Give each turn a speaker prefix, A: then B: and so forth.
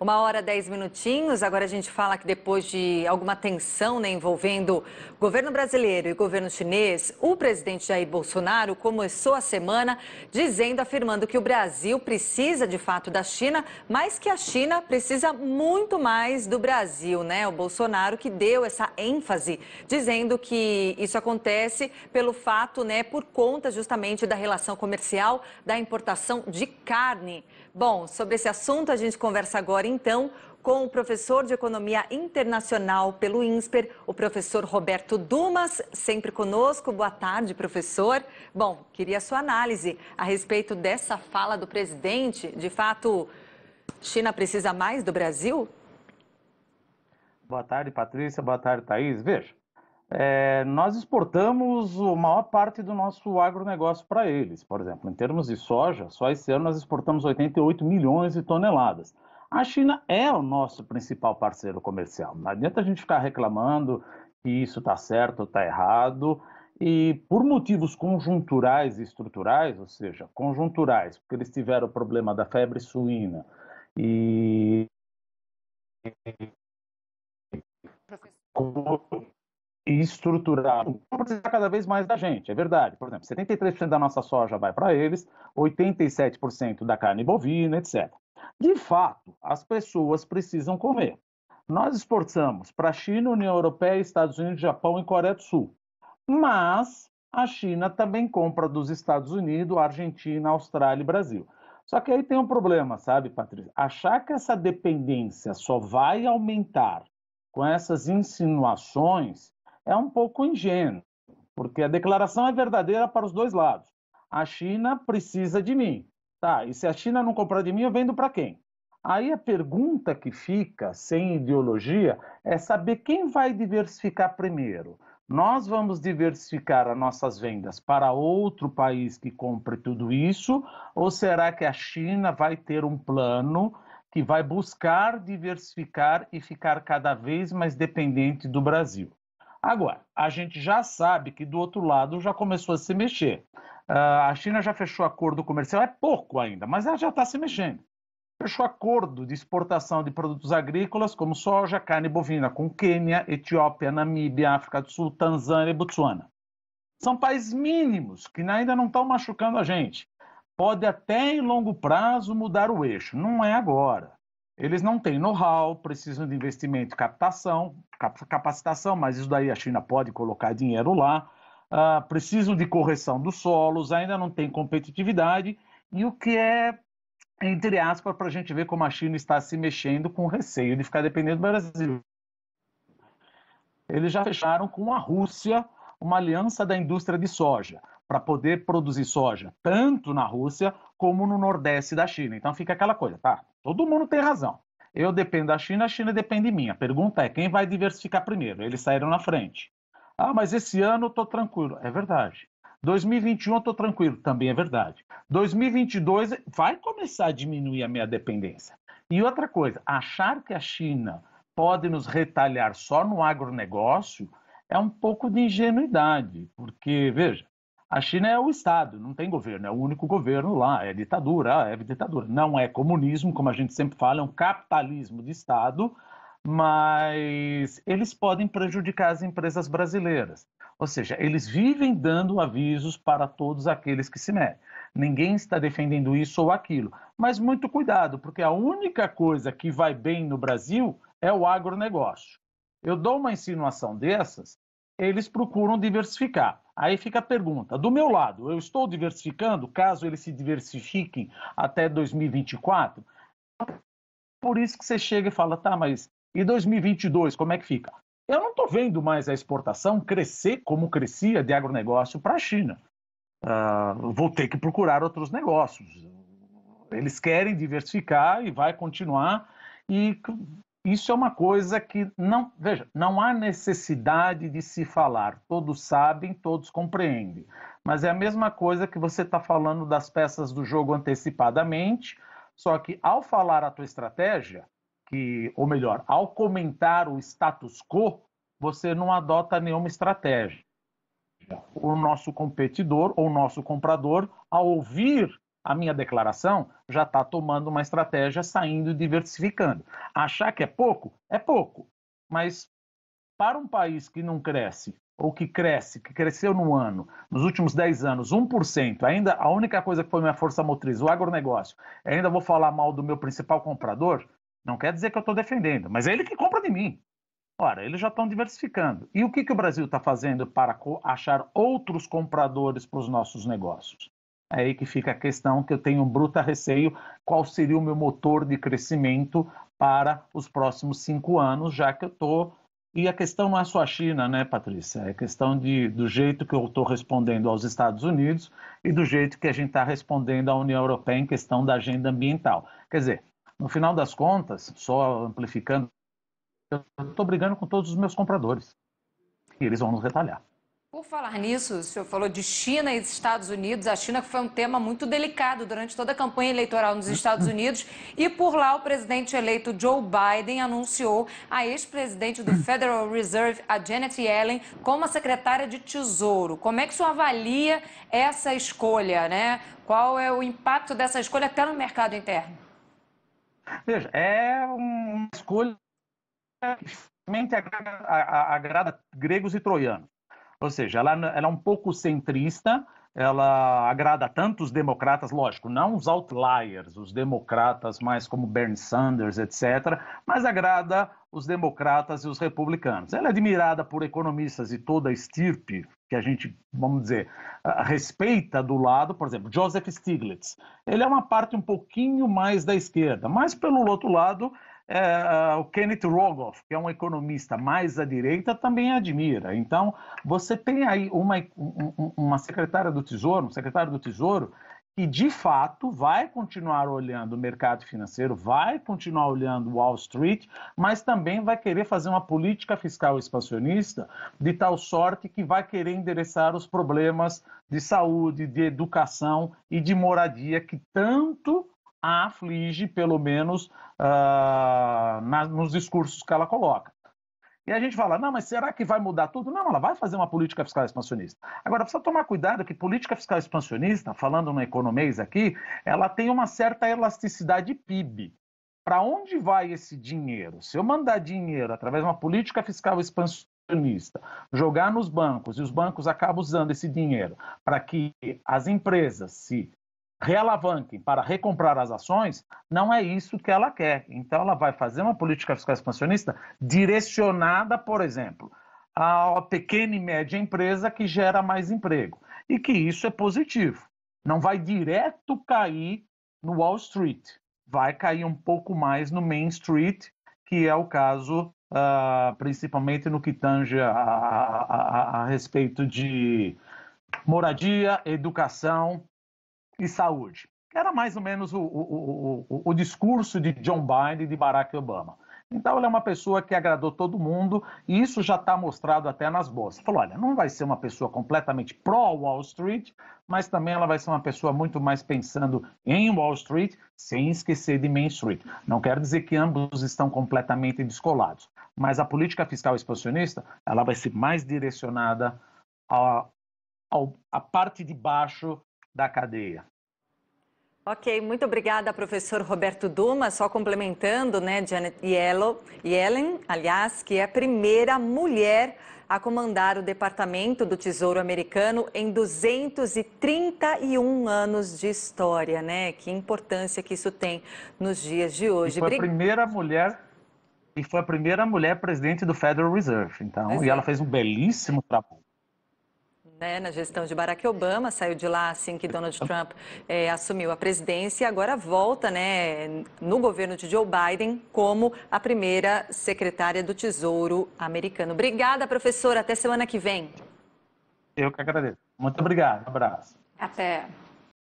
A: Uma hora, dez minutinhos. Agora a gente fala que depois de alguma tensão né, envolvendo governo brasileiro e governo chinês, o presidente Jair Bolsonaro começou a semana dizendo, afirmando que o Brasil precisa de fato da China, mas que a China precisa muito mais do Brasil, né? O Bolsonaro que deu essa ênfase, dizendo que isso acontece pelo fato, né, por conta justamente da relação comercial da importação de carne. Bom, sobre esse assunto a gente conversa agora então com o professor de Economia Internacional pelo INSPER, o professor Roberto Dumas, sempre conosco. Boa tarde, professor. Bom, queria sua análise a respeito dessa fala do presidente. De fato, China precisa mais do Brasil?
B: Boa tarde, Patrícia. Boa tarde, Thaís. Veja, é, nós exportamos a maior parte do nosso agronegócio para eles. Por exemplo, em termos de soja, só esse ano nós exportamos 88 milhões de toneladas. A China é o nosso principal parceiro comercial. Não adianta a gente ficar reclamando que isso está certo ou está errado. E por motivos conjunturais e estruturais, ou seja, conjunturais, porque eles tiveram o problema da febre suína e. Professor e estruturar. Vão precisar cada vez mais da gente, é verdade. Por exemplo, 73% da nossa soja vai para eles, 87% da carne bovina, etc. De fato, as pessoas precisam comer. Nós exportamos para a China, União Europeia, Estados Unidos, Japão e Coreia do Sul. Mas a China também compra dos Estados Unidos, Argentina, Austrália e Brasil. Só que aí tem um problema, sabe, Patrícia? Achar que essa dependência só vai aumentar com essas insinuações é um pouco ingênuo, porque a declaração é verdadeira para os dois lados. A China precisa de mim. Tá, e se a China não comprar de mim, eu vendo para quem? Aí a pergunta que fica, sem ideologia, é saber quem vai diversificar primeiro. Nós vamos diversificar as nossas vendas para outro país que compre tudo isso, ou será que a China vai ter um plano que vai buscar diversificar e ficar cada vez mais dependente do Brasil? Agora, a gente já sabe que do outro lado já começou a se mexer. Uh, a China já fechou acordo comercial, é pouco ainda, mas ela já está se mexendo. Fechou acordo de exportação de produtos agrícolas como soja, carne bovina com Quênia, Etiópia, Namíbia, África do Sul, Tanzânia e Botsuana. São países mínimos que ainda não estão machucando a gente. Pode até em longo prazo mudar o eixo, não é agora. Eles não têm know-how, precisam de investimento, captação, capacitação, mas isso daí a China pode colocar dinheiro lá. Uh, precisam de correção dos solos, ainda não tem competitividade. E o que é, entre aspas, para a gente ver como a China está se mexendo com receio de ficar dependendo do Brasil. Eles já fecharam com a Rússia uma aliança da indústria de soja para poder produzir soja, tanto na Rússia como no Nordeste da China. Então fica aquela coisa, tá? Todo mundo tem razão. Eu dependo da China, a China depende de mim. A pergunta é quem vai diversificar primeiro? Eles saíram na frente. Ah, mas esse ano eu estou tranquilo. É verdade. 2021 eu estou tranquilo, também é verdade. 2022 vai começar a diminuir a minha dependência. E outra coisa, achar que a China pode nos retalhar só no agronegócio é um pouco de ingenuidade, porque, veja, a China é o Estado, não tem governo, é o único governo lá, é ditadura, é ditadura. Não é comunismo, como a gente sempre fala, é um capitalismo de Estado, mas eles podem prejudicar as empresas brasileiras. Ou seja, eles vivem dando avisos para todos aqueles que se metem. Ninguém está defendendo isso ou aquilo. Mas muito cuidado, porque a única coisa que vai bem no Brasil é o agronegócio. Eu dou uma insinuação dessas, eles procuram diversificar. Aí fica a pergunta: do meu lado, eu estou diversificando, caso eles se diversifiquem até 2024? Por isso que você chega e fala, tá, mas e 2022, como é que fica? Eu não estou vendo mais a exportação crescer como crescia de agronegócio para a China. Uh, vou ter que procurar outros negócios. Eles querem diversificar e vai continuar. E isso é uma coisa que não, veja, não há necessidade de se falar. Todos sabem, todos compreendem. Mas é a mesma coisa que você está falando das peças do jogo antecipadamente, só que ao falar a tua estratégia, que, ou melhor, ao comentar o status quo, você não adota nenhuma estratégia. O nosso competidor ou o nosso comprador, ao ouvir a minha declaração já está tomando uma estratégia saindo e diversificando. Achar que é pouco? É pouco. Mas para um país que não cresce, ou que cresce, que cresceu no ano, nos últimos 10 anos, 1%, ainda a única coisa que foi minha força motriz, o agronegócio, ainda vou falar mal do meu principal comprador, não quer dizer que eu estou defendendo, mas é ele que compra de mim. Ora, eles já estão diversificando. E o que, que o Brasil está fazendo para achar outros compradores para os nossos negócios? É aí que fica a questão que eu tenho um bruta receio qual seria o meu motor de crescimento para os próximos cinco anos, já que eu estou. E a questão não é só a China, né, Patrícia? É questão de, do jeito que eu estou respondendo aos Estados Unidos e do jeito que a gente está respondendo à União Europeia em questão da agenda ambiental. Quer dizer, no final das contas, só amplificando, eu estou brigando com todos os meus compradores. E eles vão nos retalhar.
A: Por falar nisso, o senhor falou de China e Estados Unidos. A China foi um tema muito delicado durante toda a campanha eleitoral nos Estados Unidos. E por lá, o presidente eleito Joe Biden anunciou a ex-presidente do Federal Reserve, a Janet Yellen, como a secretária de Tesouro. Como é que o senhor avalia essa escolha? Né? Qual é o impacto dessa escolha até no mercado interno?
B: Veja, é uma escolha que agrada, agrada gregos e troianos. Ou seja, ela, ela é um pouco centrista, ela agrada tanto os democratas, lógico, não os outliers, os democratas mais como Bernie Sanders, etc., mas agrada os democratas e os republicanos. Ela é admirada por economistas e toda a estirpe, que a gente, vamos dizer, respeita do lado, por exemplo, Joseph Stiglitz. Ele é uma parte um pouquinho mais da esquerda, mas pelo outro lado, é, é, o Kenneth Rogoff, que é um economista mais à direita, também admira. Então, você tem aí uma, uma secretária do Tesouro, um secretário do Tesouro, que de fato vai continuar olhando o mercado financeiro, vai continuar olhando Wall Street, mas também vai querer fazer uma política fiscal expansionista de tal sorte que vai querer endereçar os problemas de saúde, de educação e de moradia que tanto aflige, pelo menos uh, na, nos discursos que ela coloca. E a gente fala, não, mas será que vai mudar tudo? Não, ela vai fazer uma política fiscal expansionista. Agora, precisa tomar cuidado que política fiscal expansionista, falando no economês aqui, ela tem uma certa elasticidade PIB. Para onde vai esse dinheiro? Se eu mandar dinheiro através de uma política fiscal expansionista, jogar nos bancos e os bancos acabam usando esse dinheiro para que as empresas se realavanquem para recomprar as ações, não é isso que ela quer. Então, ela vai fazer uma política fiscal expansionista direcionada, por exemplo, à pequena e média empresa que gera mais emprego. E que isso é positivo. Não vai direto cair no Wall Street, vai cair um pouco mais no Main Street, que é o caso, uh, principalmente no que tange a, a, a, a respeito de moradia, educação e saúde. Era mais ou menos o, o, o, o discurso de John Biden e de Barack Obama. Então, ela é uma pessoa que agradou todo mundo e isso já está mostrado até nas bolsas. Falou: olha, não vai ser uma pessoa completamente pró-Wall Street, mas também ela vai ser uma pessoa muito mais pensando em Wall Street, sem esquecer de Main Street. Não quero dizer que ambos estão completamente descolados, mas a política fiscal expansionista ela vai ser mais direcionada à, à parte de baixo da cadeia.
A: Ok, muito obrigada, professor Roberto Duma. Só complementando, né, Janet Yellow, Yellen, aliás, que é a primeira mulher a comandar o Departamento do Tesouro Americano em 231 anos de história, né? Que importância que isso tem nos dias de hoje. E foi a primeira
B: mulher e foi a primeira mulher presidente do Federal Reserve, então, Exato. e ela fez um belíssimo trabalho
A: né, na gestão de Barack Obama, saiu de lá assim que Donald Trump é, assumiu a presidência e agora volta né, no governo de Joe Biden como a primeira secretária do Tesouro americano. Obrigada, professora. Até semana que vem.
B: Eu que agradeço. Muito obrigado. Um abraço.
A: Até.